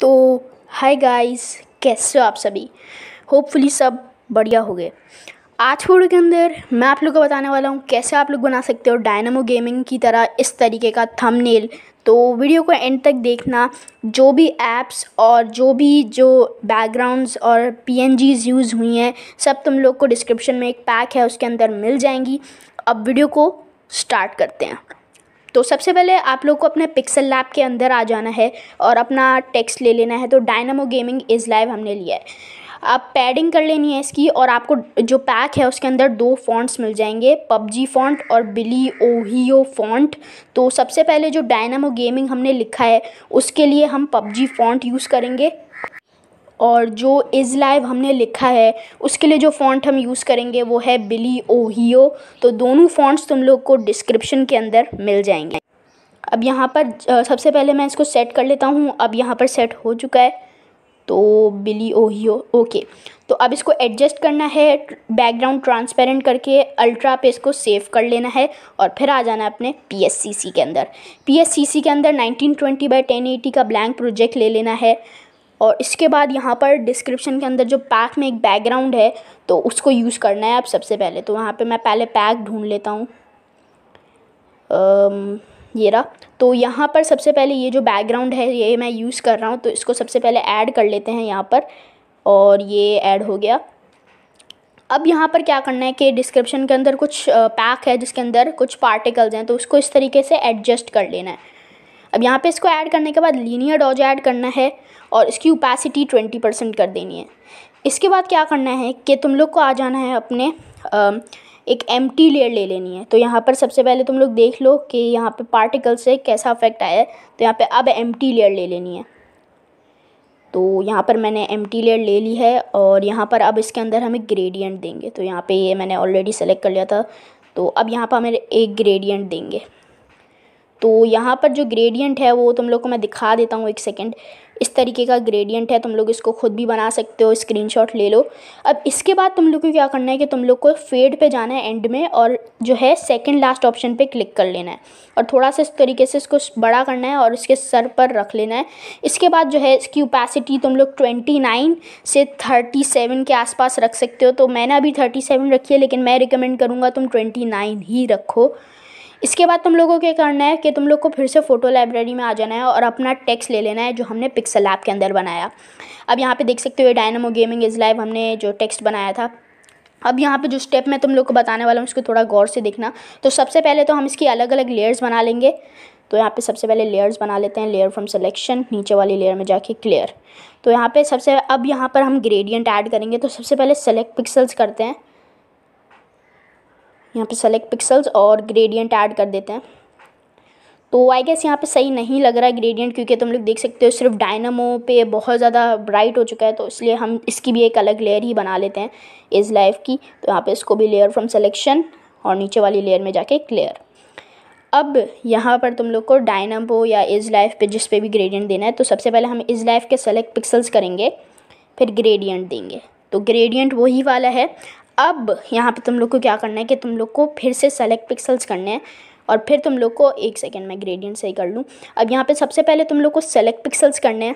तो hi guys कैसे हो आप सभी होपफुली सब बढ़िया हो गए आज वीडियो के अंदर मैं आप लोग को बताने वाला हूँ कैसे आप लोग बना सकते हो डायनमो गेमिंग की तरह इस तरीके का थंबनेल तो वीडियो को एंड तक देखना जो भी ऐप्स और जो भी जो बैकग्राउंड्स और पीएनजीज यूज़ हुई हैं सब तुम लोग को डिस्क्रिप्शन में एक पैक है उसके अंदर मिल जाएंगी अब वीडियो को स्टार्ट करते हैं तो सबसे पहले आप लोग को अपने पिक्सल लैब के अंदर आ जाना है और अपना टेक्स्ट ले लेना है तो डायनामो गेमिंग इज़ लाइव हमने लिया है आप पैडिंग कर लेनी है इसकी और आपको जो पैक है उसके अंदर दो फॉन्ट्स मिल जाएंगे पबजी फॉन्ट और बिली ओहियो फॉन्ट तो सबसे पहले जो डायनामो गेमिंग हमने लिखा है उसके लिए हम पबजी फॉन्ट यूज़ करेंगे और जो इज़ लाइव हमने लिखा है उसके लिए जो फ़ॉन्ट हम यूज़ करेंगे वो है बिली ओहियो तो दोनों फ़ॉन्ट्स तुम लोग को डिस्क्रिप्शन के अंदर मिल जाएंगे अब यहाँ पर सबसे पहले मैं इसको सेट कर लेता हूँ अब यहाँ पर सेट हो चुका है तो बिली ओहियो ओके तो अब इसको एडजस्ट करना है बैकग्राउंड ट्रांसपेरेंट करके अल्ट्रा पे इसको सेव कर लेना है और फिर आ जाना है अपने पीएससीसी के अंदर पीएससीसी के अंदर 1920 बाई टेन का ब्लैंक प्रोजेक्ट ले लेना है और इसके बाद यहाँ पर डिस्क्रिप्शन के अंदर जो पैक में एक बैकग्राउंड है तो उसको यूज़ करना है आप सबसे पहले तो वहाँ पे मैं पहले पैक ढूंढ लेता हूँ ये रहा तो यहाँ पर सबसे पहले ये जो बैकग्राउंड है ये मैं यूज़ कर रहा हूँ तो इसको सबसे पहले ऐड कर लेते हैं यहाँ पर और ये ऐड हो गया अब यहाँ पर क्या करना है कि डिस्क्रिप्शन के अंदर कुछ पैक है जिसके अंदर कुछ पार्टिकल्स हैं तो उसको इस तरीके से एडजस्ट कर लेना है अब यहाँ पे इसको ऐड करने के बाद लीनियर डॉज ऐड करना है और इसकी ओपेसिटी ट्वेंटी परसेंट कर देनी है इसके बाद क्या करना है कि तुम लोग को आ जाना है अपने आ, एक एम टी लेयर ले लेनी है तो यहाँ पर सबसे पहले तुम लोग देख लो कि यहाँ पे पार्टिकल से कैसा अफेक्ट आया है तो यहाँ पे अब एम टी लेयर ले लेनी है तो यहाँ पर मैंने एम टी लेयर ले ली है और यहाँ पर अब इसके अंदर हमें ग्रेडियंट देंगे तो यहाँ पे ये मैंने ऑलरेडी सेलेक्ट कर लिया था तो अब यहाँ पर हमें एक ग्रेडियंट देंगे तो यहाँ पर जो ग्रेडियंट है वो तुम लोग को मैं दिखा देता हूँ एक सेकेंड इस तरीके का ग्रेडियंट है तुम लोग इसको खुद भी बना सकते हो स्क्रीनशॉट ले लो अब इसके बाद तुम लोग को क्या करना है कि तुम लोग को फेड पे जाना है एंड में और जो है सेकंड लास्ट ऑप्शन पे क्लिक कर लेना है और थोड़ा सा इस तरीके से इसको बड़ा करना है और इसके सर पर रख लेना है इसके बाद जो है इसकी ओपेसिटी तुम लोग ट्वेंटी नाइन से थर्टी सेवन के आसपास रख सकते हो तो मैंने अभी थर्टी सेवन रखी है लेकिन मैं रिकमेंड करूँगा तुम ट्वेंटी नाइन ही रखो इसके बाद तुम लोगों को क्या करना है कि तुम लोग को फिर से फ़ोटो लाइब्रेरी में आ जाना है और अपना टेक्स्ट ले लेना है जो हमने पिक्सल ऐप के अंदर बनाया अब यहाँ पे देख सकते हो डायनमो गेमिंग इज़ लाइव हमने जो टेक्स्ट बनाया था अब यहाँ पे जो स्टेप मैं तुम लोग को बताने वाला हूँ उसको थोड़ा गौर से देखना तो सबसे पहले तो हम इसकी अलग अलग लेयर्स बना लेंगे तो यहाँ पे सबसे पहले लेयर्स बना लेते हैं लेयर फ्रॉम सिलेक्शन नीचे वाली लेयर में जाके क्लियर तो यहाँ पे सबसे अब यहाँ पर हम ग्रेडियंट ऐड करेंगे तो सबसे पहले सेलेक्ट पिक्सल्स करते हैं यहाँ पे सेलेक्ट पिक्सल्स और ग्रेडियंट ऐड कर देते हैं तो आई गेस यहाँ पे सही नहीं लग रहा है ग्रेडियंट क्योंकि तुम लोग देख सकते हो सिर्फ डायनमो पे बहुत ज़्यादा ब्राइट हो चुका है तो इसलिए हम इसकी भी एक अलग लेयर ही बना लेते हैं इस लाइफ की तो यहाँ पे इसको भी लेयर फ्रॉम सेलेक्शन और नीचे वाली लेयर में जाके एक लेयर अब यहाँ पर तुम लोग को डायनमो या इज लाइफ पे जिस पे भी ग्रेडियंट देना है तो सबसे पहले हम इज लाइफ के सेलेक्ट पिक्सल्स करेंगे फिर ग्रेडियंट देंगे तो ग्रेडियंट वही वाला है अब यहाँ पे तुम लोग को क्या करना है कि तुम लोग को फिर से सेलेक्ट पिक्सल्स करने हैं और फिर तुम लोग को एक सेकेंड मैं ग्रेडियंट सही कर लूँ अब यहाँ पे सबसे पहले तुम लोग को सेलेक्ट पिक्सल्स करने हैं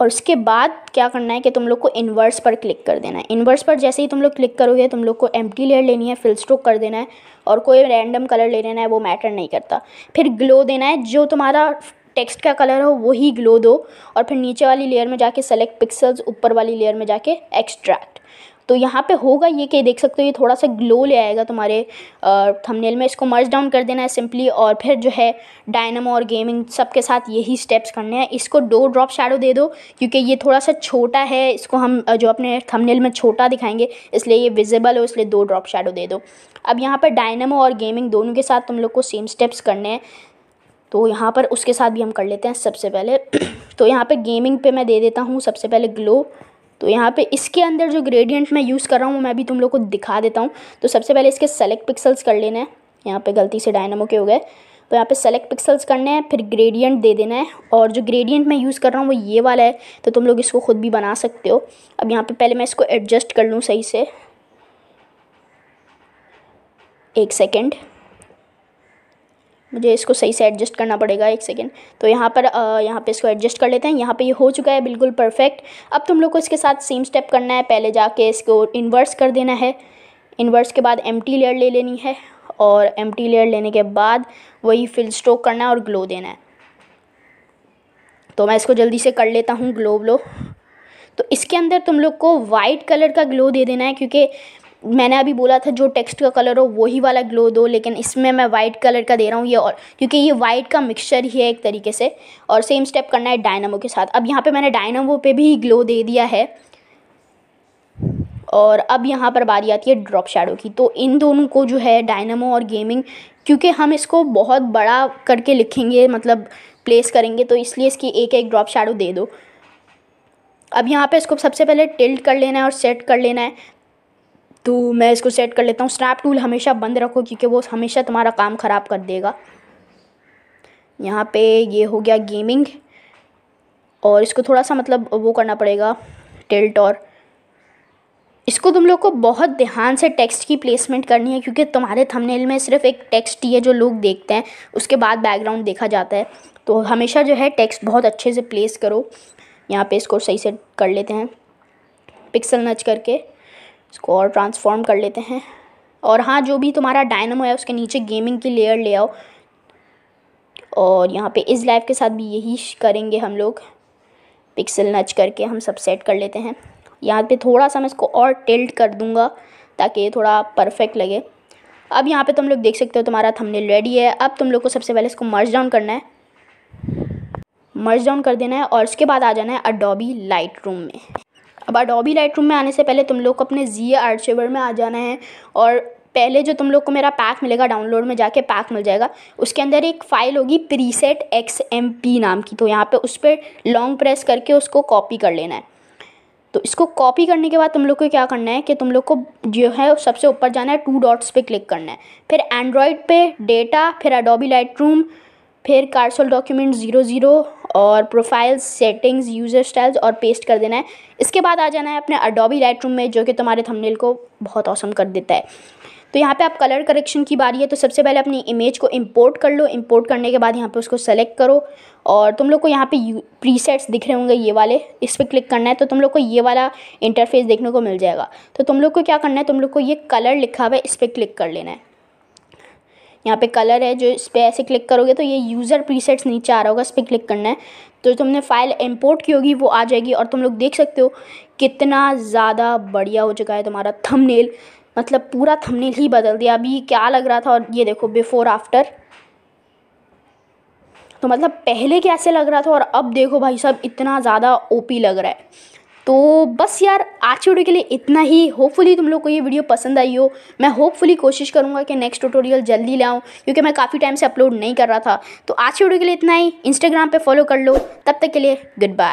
और उसके बाद क्या करना है कि तुम लोग को इन्वर्स पर क्लिक कर देना है इन्वर्स पर जैसे ही तुम लोग क्लिक करोगे तुम लोग को एम लेयर लेनी है फिल स्ट्रोक कर देना है और कोई रैंडम कलर ले लेना है वो मैटर नहीं करता फिर ग्लो देना है जो तुम्हारा टेक्स्ट का कलर हो वही ग्लो दो और फिर नीचे वाली लेयर में जाके सेलेक्ट पिक्सल्स ऊपर वाली लेयर में जाके एक्सट्रैक्ट तो यहाँ पे होगा ये कि देख सकते हो ये थोड़ा सा ग्लो ले आएगा तुम्हारे थंबनेल में इसको मर्ज डाउन कर देना है सिंपली और फिर जो है डायनमो और गेमिंग सबके साथ यही स्टेप्स करने हैं इसको दो ड्रॉप शेडो दे दो क्योंकि ये थोड़ा सा छोटा है इसको हम जो अपने थंबनेल में छोटा दिखाएंगे इसलिए ये विजिबल हो इसलिए दो ड्रॉप शेडो दे दो अब यहाँ पर डायनमो और गेमिंग दोनों के साथ तुम लोग को सेम स्टेप्स करने हैं तो यहाँ पर उसके साथ भी हम कर लेते हैं सबसे पहले तो यहाँ पर गेमिंग पे मैं दे देता हूँ सबसे पहले ग्लो तो यहाँ पे इसके अंदर जो ग्रेडियंट मैं यूज़ कर रहा हूँ वो मैं भी तुम लोग को दिखा देता हूँ तो सबसे पहले इसके सेलेक्ट पिक्सल्स कर लेना है यहाँ पे गलती से डायनामो के हो गए तो यहाँ पे सेलेक्ट पिक्सल्स करने हैं फिर ग्रेडियंट दे देना है और जो ग्रेडियंट मैं यूज़ कर रहा हूँ वो ये वाला है तो तुम लोग इसको खुद भी बना सकते हो अब यहाँ पे पहले मैं इसको एडजस्ट कर लूँ सही से एक सेकेंड मुझे इसको सही से एडजस्ट करना पड़ेगा एक सेकेंड तो यहाँ पर यहाँ पे इसको एडजस्ट कर लेते हैं यहाँ पे ये यह हो चुका है बिल्कुल परफेक्ट अब तुम लोग को इसके साथ सेम स्टेप करना है पहले जाके इसको इन्वर्स कर देना है इन्वर्स के बाद एम लेयर ले लेनी है और एम लेयर लेने के बाद वही फिल स्ट्रोक करना है और ग्लो देना है तो मैं इसको जल्दी से कर लेता हूँ ग्लो व्लो तो इसके अंदर तुम लोग को वाइट कलर का ग्लो दे देना है क्योंकि मैंने अभी बोला था जो टेक्स्ट का कलर हो वही वाला ग्लो दो लेकिन इसमें मैं वाइट कलर का दे रहा हूँ ये और क्योंकि ये वाइट का मिक्सचर ही है एक तरीके से और सेम स्टेप करना है डायनमो के साथ अब यहाँ पे मैंने डायनमो पे भी ग्लो दे दिया है और अब यहाँ पर बारी आती है ड्रॉप शेडो की तो इन दोनों को जो है डायनमो और गेमिंग क्योंकि हम इसको बहुत बड़ा करके लिखेंगे मतलब प्लेस करेंगे तो इसलिए इसकी एक एक ड्रॉप शेडो दे दो अब यहाँ पे इसको सबसे पहले टिल्ट कर लेना है और सेट कर लेना है तो मैं इसको सेट कर लेता हूँ स्नैप टूल हमेशा बंद रखो क्योंकि वो हमेशा तुम्हारा काम ख़राब कर देगा यहाँ पे ये हो गया गेमिंग और इसको थोड़ा सा मतलब वो करना पड़ेगा टेल्ट और इसको तुम लोग को बहुत ध्यान से टेक्स्ट की प्लेसमेंट करनी है क्योंकि तुम्हारे थंबनेल में सिर्फ एक टेक्स्ट ही है जो लोग देखते हैं उसके बाद बैकग्राउंड देखा जाता है तो हमेशा जो है टेक्स्ट बहुत अच्छे से प्लेस करो यहाँ पे इसको सही से कर लेते हैं पिक्सल नच करके इसको और ट्रांसफॉर्म कर लेते हैं और हाँ जो भी तुम्हारा डायनमो है उसके नीचे गेमिंग की लेयर ले आओ और यहाँ पे इस लाइफ के साथ भी यही करेंगे हम लोग पिक्सल नच करके हम सब सेट कर लेते हैं यहाँ पे थोड़ा सा मैं इसको और टिल्ट कर दूँगा ताकि ये थोड़ा परफेक्ट लगे अब यहाँ पे तुम लोग देख सकते हो तुम्हारा थंबनेल रेडी है अब तुम लोग को सबसे पहले इसको मर्ज डाउन करना है मर्ज डाउन कर देना है और उसके बाद आ जाना है अडोबी लाइट रूम में अब अडोबी लाइट में आने से पहले तुम लोग को अपने जिया शेवर में आ जाना है और पहले जो तुम लोग को मेरा पैक मिलेगा डाउनलोड में जाके पैक मिल जाएगा उसके अंदर एक फ़ाइल होगी प्रीसेट एक्स एम पी नाम की तो यहाँ पे उस पर लॉन्ग प्रेस करके उसको कॉपी कर लेना है तो इसको कॉपी करने के बाद तुम लोग को क्या करना है कि तुम लोग को जो है सबसे ऊपर जाना है टू डॉट्स पे क्लिक करना है फिर एंड्रॉयड पर डेटा फिर अडोबी लाइट फिर कार्सल डॉक्यूमेंट ज़ीरो ज़ीरो और प्रोफाइल सेटिंग्स यूज़र स्टाइल्स और पेस्ट कर देना है इसके बाद आ जाना है अपने अडोबी लाइट में जो कि तुम्हारे थंबनेल को बहुत औसम कर देता है तो यहाँ पे आप कलर करेक्शन की बारी है तो सबसे पहले अपनी इमेज को इंपोर्ट कर लो इंपोर्ट करने के बाद यहाँ पे उसको सेलेक्ट करो और तुम लोग को यहाँ पे प्रीसेट्स दिख रहे होंगे ये वाले इस पर क्लिक करना है तो तुम लोग को ये वाला इंटरफेस देखने को मिल जाएगा तो तुम लोग को क्या करना है तुम लोग को ये कलर लिखा हुआ है इस पर क्लिक कर लेना है यहाँ पे कलर है जो इस पर ऐसे क्लिक करोगे तो ये यूज़र प्रीसेट्स नीचे आ रहा होगा इस पर क्लिक करना है तो तुमने फ़ाइल इंपोर्ट की होगी वो आ जाएगी और तुम लोग देख सकते हो कितना ज़्यादा बढ़िया हो चुका है तुम्हारा थंबनेल मतलब पूरा थंबनेल ही बदल दिया अभी क्या लग रहा था और ये देखो बिफ़ोर आफ्टर तो मतलब पहले कैसे लग रहा था और अब देखो भाई साहब इतना ज़्यादा ओपी लग रहा है तो बस यार आज की वीडियो के लिए इतना ही होपफुली तुम लोग को ये वीडियो पसंद आई हो मैं होपफुली कोशिश करूँगा कि नेक्स्ट ट्यूटोरियल जल्दी लाऊँ क्योंकि मैं काफ़ी टाइम से अपलोड नहीं कर रहा था तो आज की वीडियो के लिए इतना ही इंस्टाग्राम पर फॉलो कर लो तब तक के लिए गुड बाय